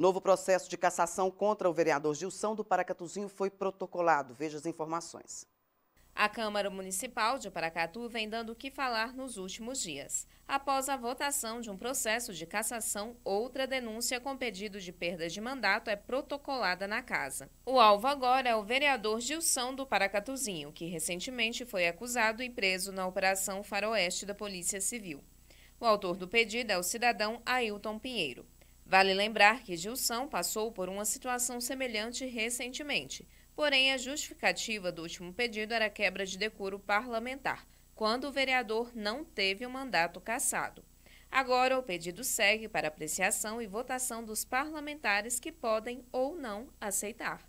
Novo processo de cassação contra o vereador Gilson do Paracatuzinho foi protocolado. Veja as informações. A Câmara Municipal de Paracatu vem dando o que falar nos últimos dias. Após a votação de um processo de cassação, outra denúncia com pedido de perda de mandato é protocolada na casa. O alvo agora é o vereador Gilson do Paracatuzinho, que recentemente foi acusado e preso na Operação Faroeste da Polícia Civil. O autor do pedido é o cidadão Ailton Pinheiro. Vale lembrar que Gilson passou por uma situação semelhante recentemente, porém a justificativa do último pedido era quebra de decoro parlamentar, quando o vereador não teve o mandato cassado. Agora, o pedido segue para apreciação e votação dos parlamentares que podem ou não aceitar.